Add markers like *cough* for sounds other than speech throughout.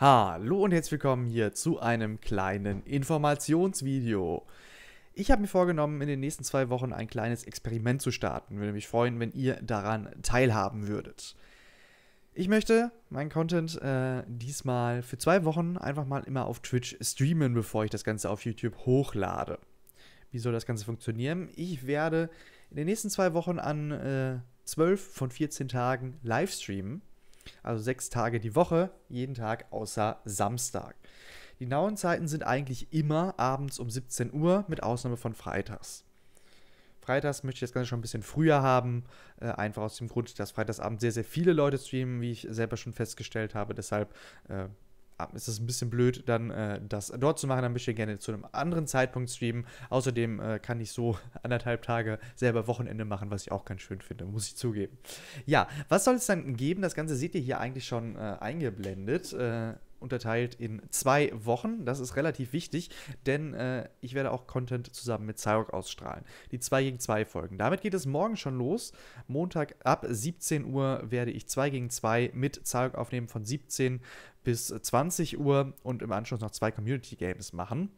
Hallo und herzlich willkommen hier zu einem kleinen Informationsvideo. Ich habe mir vorgenommen, in den nächsten zwei Wochen ein kleines Experiment zu starten. Würde mich freuen, wenn ihr daran teilhaben würdet. Ich möchte meinen Content äh, diesmal für zwei Wochen einfach mal immer auf Twitch streamen, bevor ich das Ganze auf YouTube hochlade. Wie soll das Ganze funktionieren? Ich werde in den nächsten zwei Wochen an äh, 12 von 14 Tagen live streamen also sechs Tage die Woche, jeden Tag außer Samstag. Die Zeiten sind eigentlich immer abends um 17 Uhr, mit Ausnahme von Freitags. Freitags möchte ich das Ganze schon ein bisschen früher haben, äh, einfach aus dem Grund, dass Freitagsabend sehr, sehr viele Leute streamen, wie ich selber schon festgestellt habe. Deshalb äh, ist es ein bisschen blöd, dann äh, das dort zu machen. Dann möchte ich gerne zu einem anderen Zeitpunkt streamen. Außerdem äh, kann ich so *laughs* anderthalb Tage selber Wochenende machen, was ich auch ganz schön finde, muss ich zugeben. Ja, was soll es dann geben? Das Ganze seht ihr hier eigentlich schon äh, eingeblendet. Äh, unterteilt in zwei Wochen. Das ist relativ wichtig, denn äh, ich werde auch Content zusammen mit Cyrock ausstrahlen. Die 2 gegen 2 Folgen. Damit geht es morgen schon los. Montag ab 17 Uhr werde ich 2 gegen 2 mit Cyrock aufnehmen von 17 bis 20 Uhr und im Anschluss noch zwei Community Games machen.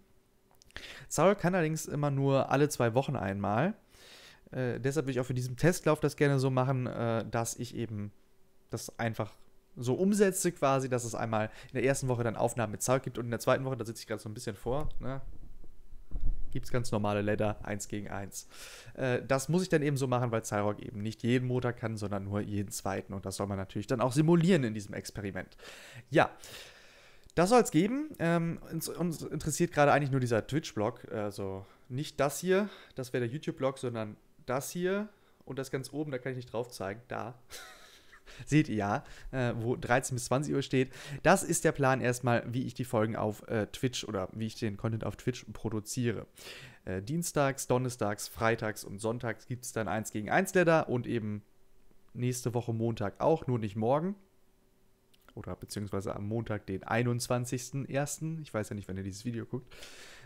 Cyrock kann allerdings immer nur alle zwei Wochen einmal. Äh, deshalb will ich auch für diesen Testlauf das gerne so machen, äh, dass ich eben das einfach so umsetze quasi, dass es einmal in der ersten Woche dann Aufnahmen mit Sound gibt und in der zweiten Woche, da sitze ich gerade so ein bisschen vor, ne? gibt es ganz normale Ladder, eins gegen eins. Äh, das muss ich dann eben so machen, weil Cyrock eben nicht jeden Motor kann, sondern nur jeden zweiten. Und das soll man natürlich dann auch simulieren in diesem Experiment. Ja. Das soll es geben. Ähm, uns, uns, interessiert gerade eigentlich nur dieser Twitch-Blog. Also nicht das hier, das wäre der YouTube-Blog, sondern das hier und das ganz oben, da kann ich nicht drauf zeigen, da. *laughs* seht ihr ja, äh, wo 13 bis 20 Uhr steht. Das ist der Plan erstmal, wie ich die Folgen auf äh, Twitch oder wie ich den Content auf Twitch produziere. Äh, dienstags, donnerstags, freitags und sonntags gibt es dann 1 gegen 1 Letter und eben nächste Woche Montag auch, nur nicht morgen oder beziehungsweise am Montag, den 21.01., ich weiß ja nicht, wenn ihr dieses Video guckt,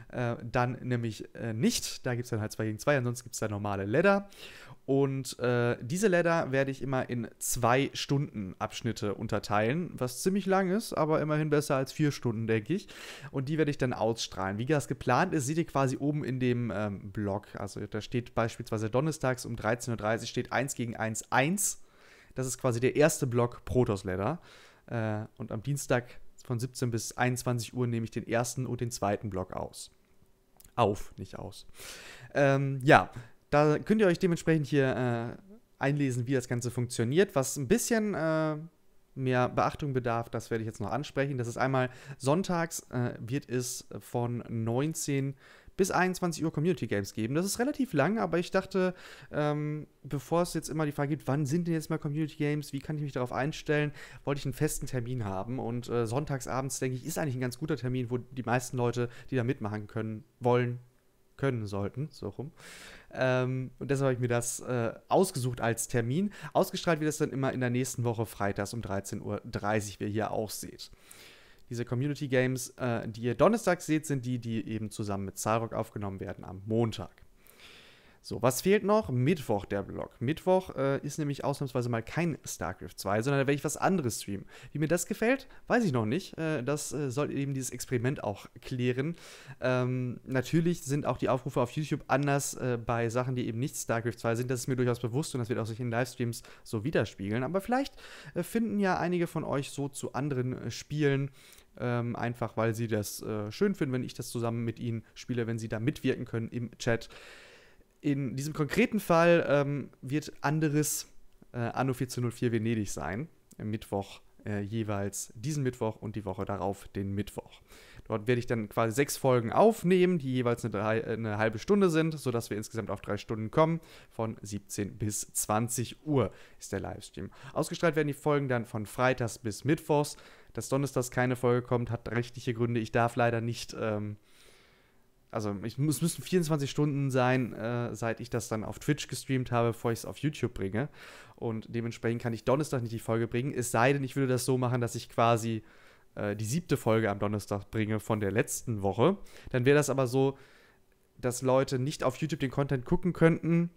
äh, dann nämlich äh, nicht. Da gibt es dann halt 2 gegen 2, ansonsten gibt es da normale Ladder. Und äh, diese Ladder werde ich immer in 2 Stunden Abschnitte unterteilen, was ziemlich lang ist, aber immerhin besser als 4 Stunden, denke ich. Und die werde ich dann ausstrahlen. Wie das geplant ist, seht ihr quasi oben in dem ähm, Blog. Also da steht beispielsweise donnerstags um 13.30 Uhr steht 1 gegen 1 1. Das ist quasi der erste Block Protoss Ladder. Äh, und am Dienstag von 17 bis 21 Uhr nehme ich den ersten und den zweiten Block aus. Auf, nicht aus. Ähm, ja, da könnt ihr euch dementsprechend hier äh, einlesen, wie das Ganze funktioniert. Was ein bisschen äh, mehr Beachtung bedarf, das werde ich jetzt noch ansprechen. Das ist einmal sonntags äh, wird es von 19 Uhr bis 21 Uhr Community Games geben. Das ist relativ lang, aber ich dachte, ähm, bevor es jetzt immer die Frage gibt, wann sind denn jetzt mal Community Games, wie kann ich mich darauf einstellen, wollte ich einen festen Termin haben. Und äh, sonntagsabends, denke ich, ist eigentlich ein ganz guter Termin, wo die meisten Leute, die da mitmachen können, wollen, können sollten, so rum. Ähm, und deshalb habe ich mir das äh, ausgesucht als Termin. Ausgestrahlt wird das dann immer in der nächsten Woche freitags um 13.30 Uhr, wie ihr hier auch seht. Diese Community Games, äh, die ihr donnerstags seht, sind die, die eben zusammen mit Zarok aufgenommen werden am Montag. So, was fehlt noch? Mittwoch der Blog. Mittwoch äh, ist nämlich ausnahmsweise mal kein StarCraft 2, sondern da werde ich was anderes streamen. Wie mir das gefällt, weiß ich noch nicht. Äh, das äh, soll eben dieses Experiment auch klären. Ähm, natürlich sind auch die Aufrufe auf YouTube anders äh, bei Sachen, die eben nicht StarCraft 2 sind. Das ist mir durchaus bewusst und das wird auch sich in Livestreams so widerspiegeln. Aber vielleicht äh, finden ja einige von euch so zu anderen äh, Spielen ähm, einfach weil sie das äh, schön finden, wenn ich das zusammen mit ihnen spiele, wenn sie da mitwirken können im Chat in diesem konkreten Fall ähm, wird anderes äh, Anno 1404 Venedig sein. Im Mittwoch äh, jeweils diesen Mittwoch und die Woche darauf den Mittwoch. Dort werde ich dann quasi sechs Folgen aufnehmen, die jeweils eine, drei, äh, eine, halbe Stunde sind, sodass wir insgesamt auf drei Stunden kommen. Von 17 bis 20 Uhr ist der Livestream. Ausgestrahlt werden die Folgen dann von Freitags bis Mittwochs. Dass Donnerstags keine Folge kommt, hat rechtliche Gründe. Ich darf leider nicht ähm, also ich, es müssen 24 Stunden sein, äh, seit ich das dann auf Twitch gestreamt habe, bevor ich es auf YouTube bringe. Und dementsprechend kann ich Donnerstag nicht die Folge bringen. Es sei denn, ich würde das so machen, dass ich quasi äh, die siebte Folge am Donnerstag bringe von der letzten Woche. Dann wäre das aber so, dass Leute nicht auf YouTube den Content gucken könnten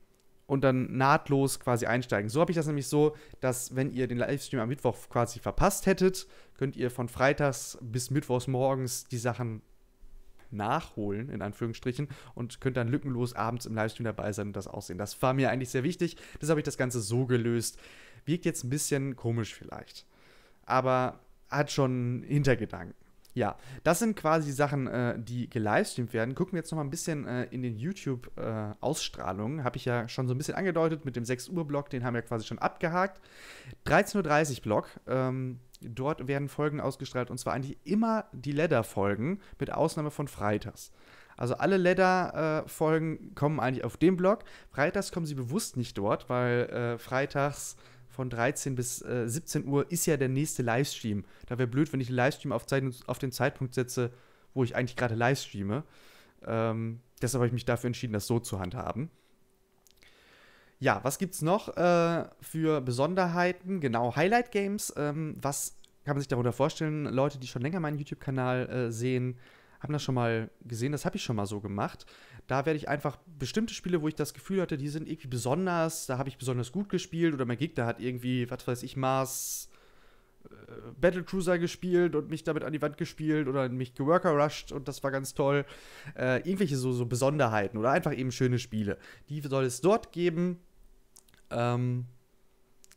und dann nahtlos quasi einsteigen. So habe ich das nämlich so, dass wenn ihr den Livestream am Mittwoch quasi verpasst hättet, könnt ihr von freitags bis mittwochs morgens die Sachen nachholen, in Anführungsstrichen, und könnt dann lückenlos abends im Livestream dabei sein und das aussehen. Das war mir eigentlich sehr wichtig. Das habe ich das Ganze so gelöst. Wirkt jetzt ein bisschen komisch vielleicht, aber hat schon Hintergedanken. Ja, das sind quasi Sachen, äh, die gelivestreamt werden. Gucken wir jetzt noch mal ein bisschen äh, in den YouTube-Ausstrahlungen. Äh, Habe ich ja schon so ein bisschen angedeutet mit dem 6 Uhr-Block, den haben wir quasi schon abgehakt. 13.30 Uhr-Block, ähm, Dort werden Folgen ausgestrahlt und zwar eigentlich immer die Ladder-Folgen, mit Ausnahme von Freitags. Also alle Ladder-Folgen äh, kommen eigentlich auf dem Blog. Freitags kommen sie bewusst nicht dort, weil äh, freitags von 13 bis äh, 17 Uhr ist ja der nächste Livestream. Da wäre blöd, wenn ich den Livestream auf, auf den Zeitpunkt setze, wo ich eigentlich gerade livestreame. Ähm, deshalb habe ich mich dafür entschieden, das so zu handhaben. Ja, was gibt es noch äh, für Besonderheiten? Genau, Highlight Games. Ähm, was kann man sich darunter vorstellen? Leute, die schon länger meinen YouTube-Kanal äh, sehen, haben das schon mal gesehen. Das habe ich schon mal so gemacht. Da werde ich einfach bestimmte Spiele, wo ich das Gefühl hatte, die sind irgendwie besonders, da habe ich besonders gut gespielt oder mein Gegner hat irgendwie, was weiß ich, Mars äh, Battlecruiser gespielt und mich damit an die Wand gespielt oder mich geworker rushed und das war ganz toll. Äh, irgendwelche so, so Besonderheiten oder einfach eben schöne Spiele. Die soll es dort geben ähm,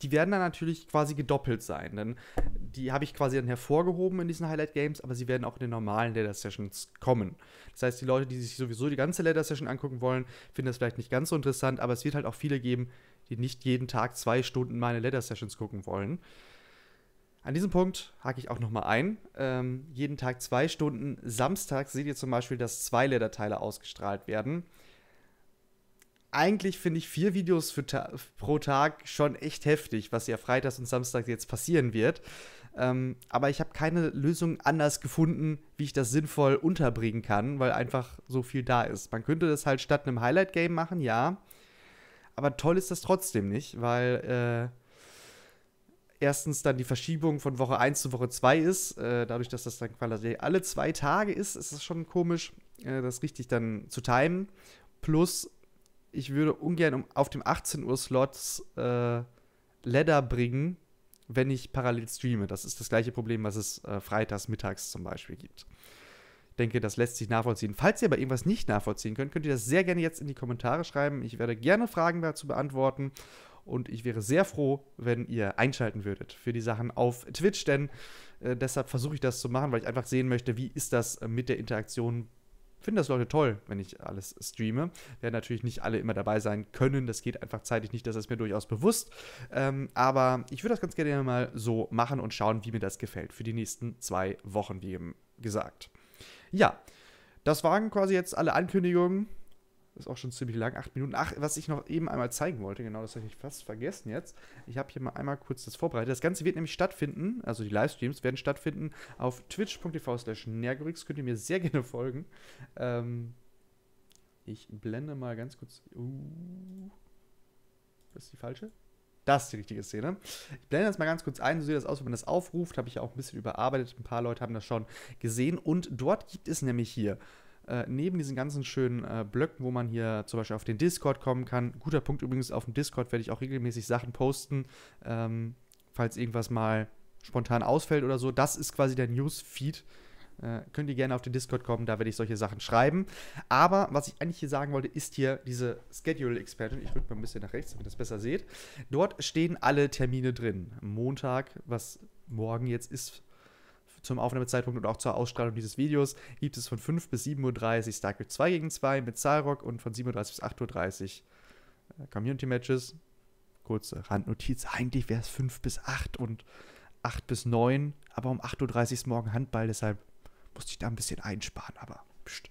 die werden dann natürlich quasi gedoppelt sein. Denn die habe ich quasi dann hervorgehoben in diesen Highlight Games, aber sie werden auch in den normalen Leather Sessions kommen. Das heißt, die Leute, die sich sowieso die ganze Leather Session angucken wollen, finden das vielleicht nicht ganz so interessant, aber es wird halt auch viele geben, die nicht jeden Tag zwei Stunden meine Leather Sessions gucken wollen. An diesem Punkt hake ich auch nochmal ein. Ähm, jeden Tag zwei Stunden. Samstags seht ihr zum Beispiel, dass zwei Leather-Teile ausgestrahlt werden eigentlich finde ich vier Videos für ta pro Tag schon echt heftig, was ja freitags und samstags jetzt passieren wird. Ähm, aber ich habe keine Lösung anders gefunden, wie ich das sinnvoll unterbringen kann, weil einfach so viel da ist. Man könnte das halt statt einem Highlight-Game machen, ja. Aber toll ist das trotzdem nicht, weil äh, erstens dann die Verschiebung von Woche 1 zu Woche 2 ist. Äh, dadurch, dass das dann quasi alle zwei Tage ist, ist es schon komisch, äh, das richtig dann zu timen. Plus ich würde ungern um, auf dem 18 Uhr Slots äh, Ladder bringen, wenn ich parallel streame. Das ist das gleiche Problem, was es äh, freitags mittags zum Beispiel gibt. Ich denke, das lässt sich nachvollziehen. Falls ihr aber irgendwas nicht nachvollziehen könnt, könnt ihr das sehr gerne jetzt in die Kommentare schreiben. Ich werde gerne Fragen dazu beantworten. Und ich wäre sehr froh, wenn ihr einschalten würdet für die Sachen auf Twitch, denn äh, deshalb versuche ich das zu machen, weil ich einfach sehen möchte, wie ist das äh, mit der Interaktion finde das Leute toll, wenn ich alles streame. Werden natürlich nicht alle immer dabei sein können. Das geht einfach zeitlich nicht, das ist mir durchaus bewusst. Ähm, aber ich würde das ganz gerne mal so machen und schauen, wie mir das gefällt. Für die nächsten zwei Wochen, wie eben gesagt. Ja, das waren quasi jetzt alle Ankündigungen. Ist auch schon ziemlich lang, acht Minuten. Ach, was ich noch eben einmal zeigen wollte, genau, das habe ich fast vergessen jetzt. Ich habe hier mal einmal kurz das vorbereitet. Das Ganze wird nämlich stattfinden, also die Livestreams werden stattfinden auf twitch.tv slash nergorix. Könnt ihr mir sehr *laughs* gerne folgen. Ähm, ich blende mal ganz kurz. Uh, das ist die falsche? Das ist die richtige Szene. Ich blende das mal ganz kurz ein, so sieht das aus, wenn man das aufruft. Habe ich ja auch ein bisschen überarbeitet. Ein paar Leute haben das schon gesehen. Und dort gibt es nämlich hier äh, neben diesen ganzen schönen äh, Blöcken, wo man hier zum Beispiel auf den Discord kommen kann. Guter Punkt übrigens, auf dem Discord werde ich auch regelmäßig Sachen posten, ähm, falls irgendwas mal spontan ausfällt oder so. Das ist quasi der Newsfeed. Äh, könnt ihr gerne auf den Discord kommen, da werde ich solche Sachen schreiben. Aber was ich eigentlich hier sagen wollte, ist hier diese Schedule Expansion. Ich rück mal ein bisschen nach rechts, damit ihr das besser seht. Dort stehen alle Termine drin. Montag, was morgen jetzt ist, zum Aufnahmezeitpunkt und auch zur Ausstrahlung dieses Videos gibt es von 5 bis 7.30 Uhr StarCraft 2 gegen 2 mit Zarok und von 7.30 Uhr bis 8.30 Uhr äh, Community Matches. Kurze Randnotiz, eigentlich wäre es 5 bis 8 und 8 bis 9, aber um 8.30 Uhr ist morgen Handball, deshalb musste ich da ein bisschen einsparen, aber pst.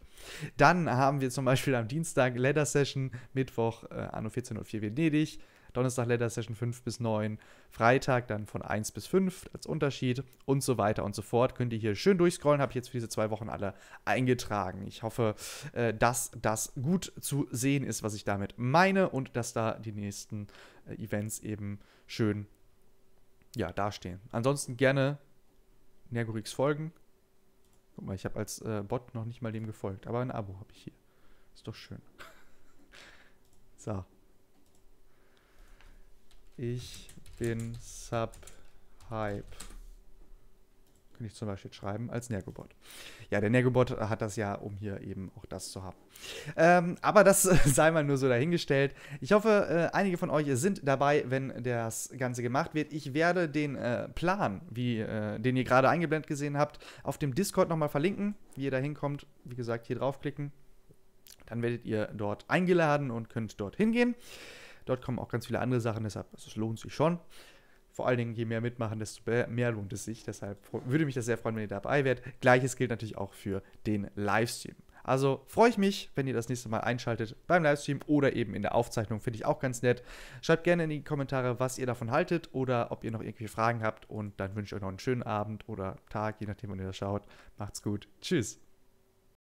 Dann haben wir zum Beispiel am Dienstag Leather Session, Mittwoch äh, Anno 14.04 Venedig, Donnerstag Letter Session 5 bis 9, Freitag dann von 1 bis 5 als Unterschied und so weiter und so fort. Könnt ihr hier schön durchscrollen, habe ich jetzt für diese zwei Wochen alle eingetragen. Ich hoffe, äh, dass das gut zu sehen ist, was ich damit meine und dass da die nächsten äh, Events eben schön ja, dastehen. Ansonsten gerne Nergorix folgen. Guck mal, ich habe als äh, Bot noch nicht mal dem gefolgt, aber ein Abo habe ich hier. Ist doch schön. *laughs* so. Ich bin Subhype. Kann ich zum Beispiel schreiben als Nergobot. Ja, der Nergobot hat das ja, um hier eben auch das zu haben. Ähm, aber das *laughs* sei mal nur so dahingestellt. Ich hoffe, äh, einige von euch sind dabei, wenn das Ganze gemacht wird. Ich werde den äh, Plan, wie, äh, den ihr gerade eingeblendet gesehen habt, auf dem Discord nochmal verlinken, wie ihr da hinkommt. Wie gesagt, hier draufklicken. Dann werdet ihr dort eingeladen und könnt dort hingehen. Dort kommen auch ganz viele andere Sachen, deshalb also es lohnt sich schon. Vor allen Dingen, je mehr mitmachen, desto mehr lohnt es sich. Deshalb würde mich das sehr freuen, wenn ihr dabei wärt. Gleiches gilt natürlich auch für den Livestream. Also freue ich mich, wenn ihr das nächste Mal einschaltet beim Livestream oder eben in der Aufzeichnung. Finde ich auch ganz nett. Schreibt gerne in die Kommentare, was ihr davon haltet oder ob ihr noch irgendwelche Fragen habt. Und dann wünsche ich euch noch einen schönen Abend oder Tag, je nachdem, wann ihr das schaut. Macht's gut. Tschüss.